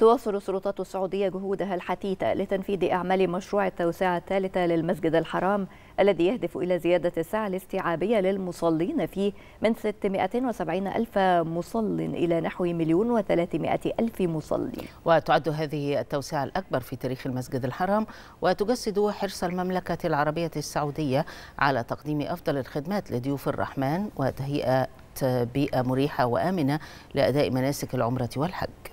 تواصل السلطات السعودية جهودها الحثيثة لتنفيذ أعمال مشروع التوسعة الثالثة للمسجد الحرام الذي يهدف إلى زيادة السعة الاستيعابية للمصلين فيه من 670 ألف مصل إلى نحو مليون و300 ألف مصلي وتعد هذه التوسعة الأكبر في تاريخ المسجد الحرام وتجسد حرص المملكة العربية السعودية على تقديم أفضل الخدمات لضيوف الرحمن وتهيئة بيئة مريحة وآمنة لأداء مناسك العمرة والحج